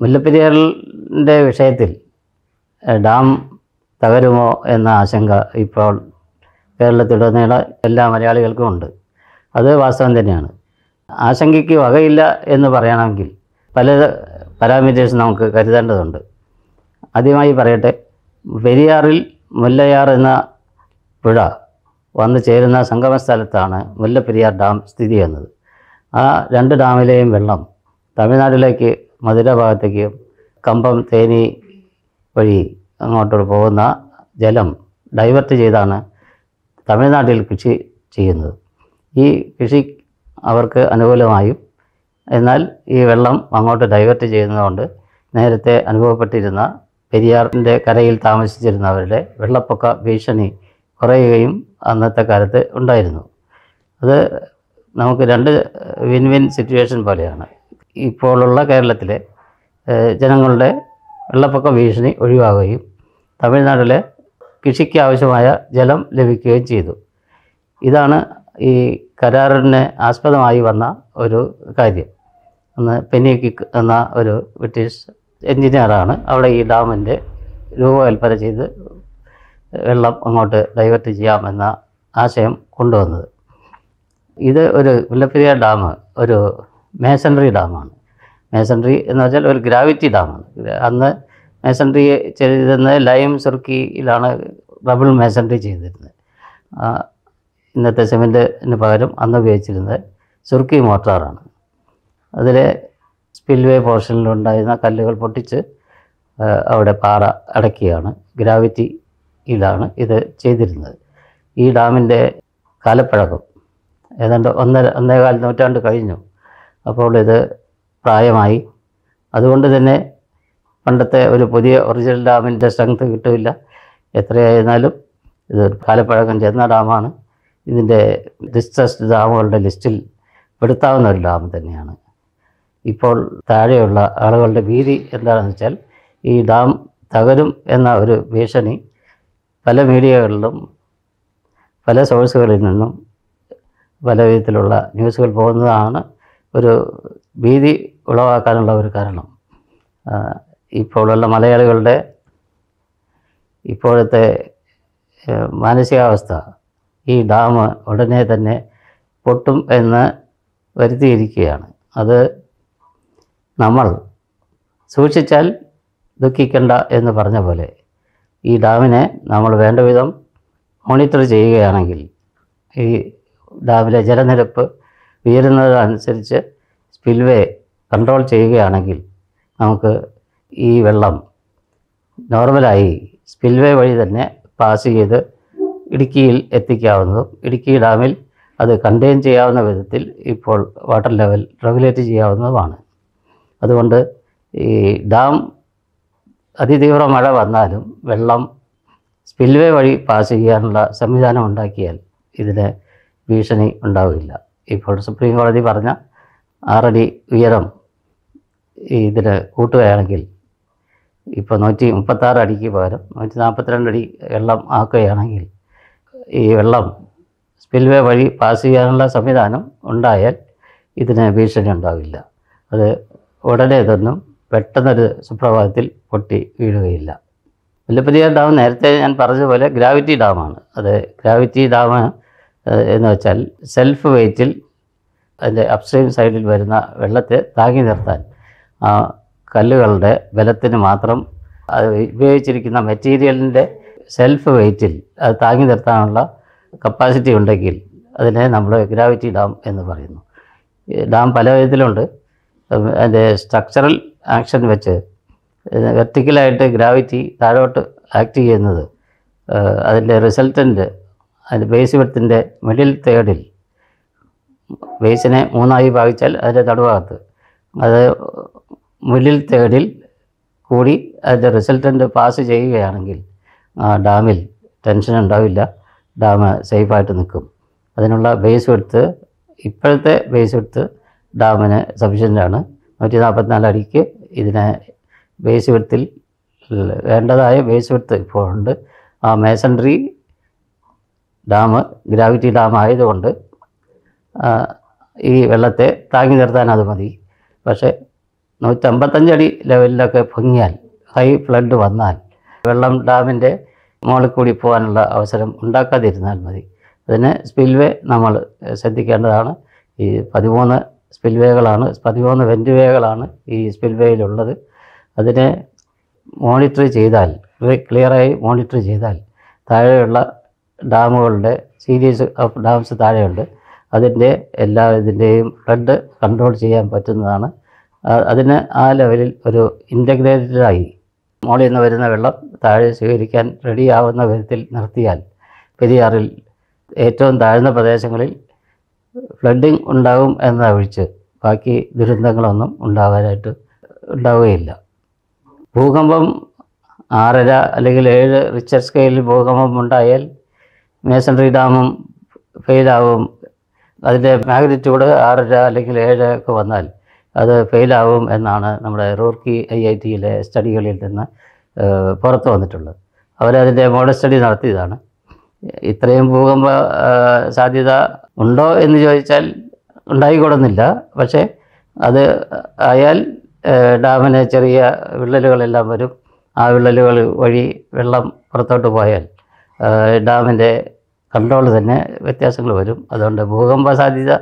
മുല്ലപ്പെരിയാറിൻ്റെ വിഷയത്തിൽ ഡാം തകരുമോ എന്ന ആശങ്ക ഇപ്പോൾ കേരളത്തിലുടനീള എല്ലാ മലയാളികൾക്കും ഉണ്ട് അത് വാസ്തവം തന്നെയാണ് ആശങ്കയ്ക്ക് വകയില്ല എന്ന് പറയണമെങ്കിൽ പല പാരാമീറ്റേഴ്സ് നമുക്ക് കരുതേണ്ടതുണ്ട് ആദ്യമായി പറയട്ടെ പെരിയാറിൽ മുല്ലയാർ എന്ന പുഴ വന്നു ചേരുന്ന സംഗമ സ്ഥലത്താണ് മുല്ലപ്പെരിയാർ ഡാം സ്ഥിതി ചെയ്യുന്നത് ആ രണ്ട് ഡാമിലെയും വെള്ളം തമിഴ്നാട്ടിലേക്ക് മധുര ഭാഗത്തേക്കും കമ്പം തേനി വഴി അങ്ങോട്ട് പോകുന്ന ജലം ഡൈവേർട്ട് ചെയ്താണ് തമിഴ്നാട്ടിൽ കൃഷി ചെയ്യുന്നത് ഈ കൃഷി അവർക്ക് അനുകൂലമായും എന്നാൽ ഈ വെള്ളം അങ്ങോട്ട് ഡൈവേർട്ട് ചെയ്യുന്നതുകൊണ്ട് നേരത്തെ അനുഭവപ്പെട്ടിരുന്ന പെരിയാറിൻ്റെ കരയിൽ താമസിച്ചിരുന്നവരുടെ വെള്ളപ്പൊക്ക ഭീഷണി കുറയുകയും അന്നത്തെ കാലത്ത് ഉണ്ടായിരുന്നു അത് നമുക്ക് രണ്ട് വിൻ വിൻ സിറ്റുവേഷൻ പോലെയാണ് ഇപ്പോഴുള്ള കേരളത്തിലെ ജനങ്ങളുടെ വെള്ളപ്പൊക്ക ഭീഷണി ഒഴിവാകുകയും തമിഴ്നാട്ടിലെ കൃഷിക്ക് ആവശ്യമായ ജലം ലഭിക്കുകയും ചെയ്തു ഇതാണ് ഈ കരാറിനെ ആസ്പദമായി വന്ന ഒരു കാര്യം അന്ന് പെനി കിക്ക് എന്ന ഒരു ബ്രിട്ടീഷ് എഞ്ചിനീയറാണ് അവിടെ ഈ ഡാമിൻ്റെ രൂപകൽപ്പന ചെയ്ത് വെള്ളം അങ്ങോട്ട് ഡൈവേർട്ട് ചെയ്യാമെന്ന ആശയം കൊണ്ടുവന്നത് ഇത് ഒരു മുല്ലപ്പെരിയാർ ഡാം ഒരു മേസൺറി ഡാമാണ് മേസൺറി എന്ന് വെച്ചാൽ ഒരു ഗ്രാവിറ്റി ഡാമാണ് അന്ന് മേസൺറി ചെയ്തിരുന്നത് ലൈം സുർക്കിയിലാണ് റബിൾ മേസൺറി ചെയ്തിരുന്നത് ഇന്നത്തെ സിമെൻറ്റിന് പകരം അന്ന് ഉപയോഗിച്ചിരുന്നത് സുർക്കി മോട്ടാറാണ് അതിൽ സ്പിൽവേ പോർഷനിലുണ്ടായിരുന്ന കല്ലുകൾ പൊട്ടിച്ച് അവിടെ പാറ അടക്കിയാണ് ഗ്രാവിറ്റി ഇതാണ് ഇത് ചെയ്തിരുന്നത് ഈ ഡാമിൻ്റെ കാലപ്പഴക്കം ഏതാണ്ട് ഒന്നര ഒന്നേകാൽ നൂറ്റാണ്ട് കഴിഞ്ഞു അപ്പോൾ ഇത് പ്രായമായി അതുകൊണ്ട് തന്നെ പണ്ടത്തെ ഒരു പുതിയ ഒറിജിനൽ ഡാമിൻ്റെ സ്ട്രെങ്ത് കിട്ടില്ല എത്രയായിരുന്നാലും ഇത് കാലപ്പഴക്കം ചേർന്ന ഡാമാണ് ഇതിൻ്റെ ഡിസ്ട്രസ്ഡ് ഡാമുകളുടെ ലിസ്റ്റിൽ പെടുത്താവുന്ന ഒരു ഡാം തന്നെയാണ് ഇപ്പോൾ താഴെയുള്ള ആളുകളുടെ ഭീതി എന്താണെന്ന് വെച്ചാൽ ഈ ഡാം തകരും എന്ന ഒരു ഭീഷണി പല മീഡിയകളിലും പല സോഴ്സുകളിൽ നിന്നും പല വിധത്തിലുള്ള ന്യൂസുകൾ പോകുന്നതാണ് ഒരു ഭീതി ഉളവാക്കാനുള്ള ഒരു കാരണം ഇപ്പോഴുള്ള മലയാളികളുടെ ഇപ്പോഴത്തെ മാനസികാവസ്ഥ ഈ ഡാം ഉടനെ തന്നെ പൊട്ടും എന്ന് വരുത്തിയിരിക്കുകയാണ് അത് നമ്മൾ സൂക്ഷിച്ചാൽ ദുഃഖിക്കണ്ട എന്ന് പറഞ്ഞ പോലെ ഈ ഡാമിനെ നമ്മൾ വേണ്ട വിധം മോണിറ്റർ ചെയ്യുകയാണെങ്കിൽ ഈ ഡാമിലെ ജലനിരപ്പ് വീരുന്നതനുസരിച്ച് സ്പിൽവേ കൺട്രോൾ ചെയ്യുകയാണെങ്കിൽ നമുക്ക് ഈ വെള്ളം നോർമലായി സ്പിൽവേ വഴി തന്നെ പാസ് ചെയ്ത് ഇടുക്കിയിൽ എത്തിക്കാവുന്നതും ഇടുക്കി ഡാമിൽ അത് കണ്ടെയ്ൻ ചെയ്യാവുന്ന വിധത്തിൽ ഇപ്പോൾ വാട്ടർ ലെവൽ റെഗുലേറ്റ് ചെയ്യാവുന്നതുമാണ് അതുകൊണ്ട് ഈ ഡാം അതിതീവ്ര മഴ വന്നാലും വെള്ളം സ്പിൽവേ വഴി പാസ് ചെയ്യാനുള്ള സംവിധാനം ഉണ്ടാക്കിയാൽ ഇതിന് ഭീഷണി ഉണ്ടാവില്ല ഇപ്പോൾ സുപ്രീം കോടതി പറഞ്ഞ ആറടി ഉയരം ഇതിൽ കൂട്ടുകയാണെങ്കിൽ ഇപ്പോൾ നൂറ്റി മുപ്പത്താറ് അടിക്ക് പകരം നൂറ്റി നാൽപ്പത്തിരണ്ട് അടി വെള്ളം ആക്കുകയാണെങ്കിൽ ഈ വെള്ളം സ്പിൽവേ വഴി പാസ് ചെയ്യാനുള്ള സംവിധാനം ഉണ്ടായാൽ ഇതിന് ഭീഷണി ഉണ്ടാവില്ല അത് ഉടനെ ഇതൊന്നും പെട്ടെന്നൊരു സുപ്രഭാതത്തിൽ പൊട്ടി വീഴുകയില്ല മുല്ലപ്പെരിയാർ ഡാം നേരത്തെ ഞാൻ പറഞ്ഞതുപോലെ ഗ്രാവിറ്റി ഡാമാണ് അത് ഗ്രാവിറ്റി ഡാം എന്ന് വെച്ചാൽ സെൽഫ് വെയ്റ്റിൽ അതിൻ്റെ അപ്സ്ട്രീം സൈഡിൽ വരുന്ന വെള്ളത്തെ താങ്ങി നിർത്താൻ ആ കല്ലുകളുടെ ബലത്തിന് മാത്രം അത് ഉപയോഗിച്ചിരിക്കുന്ന മെറ്റീരിയലിൻ്റെ സെൽഫ് വെയ്റ്റിൽ അത് താങ്ങി നിർത്താനുള്ള കപ്പാസിറ്റി ഉണ്ടെങ്കിൽ അതിനെ നമ്മൾ ഗ്രാവിറ്റി ഡാം എന്ന് പറയുന്നു ഡാം പല വിധത്തിലുണ്ട് അതിൻ്റെ സ്ട്രക്ചറൽ ആക്ഷൻ വെച്ച് വെർട്ടിക്കലായിട്ട് ഗ്രാവിറ്റി താഴോട്ട് ആക്ട് ചെയ്യുന്നത് അതിൻ്റെ റിസൾട്ടൻ്റ് അതിൽ ബേസ് വെട്ടിൻ്റെ മിഡിൽ തേർഡിൽ ബേസിനെ മൂന്നായി ഭാഗിച്ചാൽ അതിൻ്റെ തടുവാകത്ത് അത് മിഡിൽ തേർഡിൽ കൂടി അതിൻ്റെ റിസൾട്ടൻ്റ് പാസ് ചെയ്യുകയാണെങ്കിൽ ഡാമിൽ ടെൻഷൻ ഉണ്ടാവില്ല ഡാം സേഫായിട്ട് നിൽക്കും അതിനുള്ള ബേസ് എടുത്ത് ഇപ്പോഴത്തെ ബേസ് എടുത്ത് ഡാമിന് സഫീഷ്യൻ്റാണ് നൂറ്റി നാൽപ്പത്തിനാല് അടിക്ക് ഇതിനെ ബേസ് വെടുത്തിൽ വേണ്ടതായ ബേസ് എടുത്ത് ഇപ്പോൾ ഉണ്ട് ആ മേസൺട്രി ഡാം ഗ്രാവിറ്റി ഡാം ആയതുകൊണ്ട് ഈ വെള്ളത്തെ താങ്ങി നിർത്താൻ അത് മതി പക്ഷേ നൂറ്റമ്പത്തഞ്ചടി ലെവലിലൊക്കെ പൊങ്ങിയാൽ ഹൈ ഫ്ലഡ് വന്നാൽ വെള്ളം ഡാമിൻ്റെ മുകളിൽ കൂടി പോകാനുള്ള അവസരം ഉണ്ടാക്കാതിരുന്നാൽ മതി അതിന് സ്പിൽവേ നമ്മൾ ശ്രദ്ധിക്കേണ്ടതാണ് ഈ പതിമൂന്ന് സ്പിൽവേകളാണ് പതിമൂന്ന് വെൻറ്റുവേകളാണ് ഈ സ്പിൽവേയിലുള്ളത് അതിനെ മോണിറ്റർ ചെയ്താൽ ക്ലിയറായി മോണിറ്റർ ചെയ്താൽ താഴെയുള്ള ഡാമുകളുടെ സീരീസ് ഓഫ് ഡാംസ് താഴെയുണ്ട് അതിൻ്റെ എല്ലാ ഇതിൻ്റെയും ഫ്ലഡ് കൺട്രോൾ ചെയ്യാൻ പറ്റുന്നതാണ് അതിന് ആ ലെവലിൽ ഒരു ഇൻ്റഗ്രേറ്റഡായി മോളിൽ നിന്ന് വരുന്ന വെള്ളം താഴെ സ്വീകരിക്കാൻ റെഡിയാവുന്ന വിധത്തിൽ നിർത്തിയാൽ പെരിയാറിൽ ഏറ്റവും താഴ്ന്ന പ്രദേശങ്ങളിൽ ഫ്ലഡിങ് ഉണ്ടാകും എന്ന ഒഴിച്ച് ബാക്കി ദുരന്തങ്ങളൊന്നും ഉണ്ടാകാനായിട്ട് ഉണ്ടാവുകയില്ല ഭൂകമ്പം ആറര അല്ലെങ്കിൽ ഏഴ് റിച്ചർ സ്കെയിലിൽ ഭൂകമ്പം ഉണ്ടായാൽ മേസൺറി ഡാമും ഫെയിലാവും അതിൻ്റെ മാഗ്നിറ്റ്യൂഡ് ആറര അല്ലെങ്കിൽ ഏഴ് ഒക്കെ വന്നാൽ അത് ഫെയിലാവും എന്നാണ് നമ്മുടെ റൂർക്കി ഐ ഐ ടിയിലെ സ്റ്റഡികളിൽ നിന്ന് പുറത്തു വന്നിട്ടുള്ളത് അവരതിൻ്റെ മോഡൽ സ്റ്റഡി നടത്തിയതാണ് ഇത്രയും ഭൂകമ്പ സാധ്യത ഉണ്ടോ എന്ന് ചോദിച്ചാൽ ഉണ്ടായിക്കൊള്ളുന്നില്ല പക്ഷേ അത് ആയാൽ ഡാമിന് ചെറിയ വിള്ളലുകളെല്ലാം വരും ആ വിള്ളലുകൾ വഴി വെള്ളം പുറത്തോട്ട് പോയാൽ ഡാമിൻ്റെ കൺട്രോൾ തന്നെ വ്യത്യാസങ്ങൾ വരും അതുകൊണ്ട് ഭൂകമ്പ സാധ്യത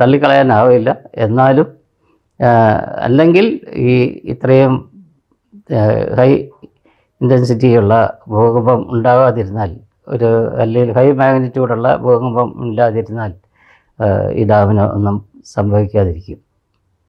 തള്ളിക്കളയാനാവില്ല എന്നാലും അല്ലെങ്കിൽ ഈ ഇത്രയും ഹൈ ഇൻറ്റൻസിറ്റിയുള്ള ഭൂകമ്പം ഉണ്ടാകാതിരുന്നാൽ ഒരു അല്ലെങ്കിൽ ഹൈ മാഗ്നിറ്റ്യൂഡുള്ള ഭൂകമ്പം ഇല്ലാതിരുന്നാൽ ഈ ഡാമിന് ഒന്നും സംഭവിക്കാതിരിക്കും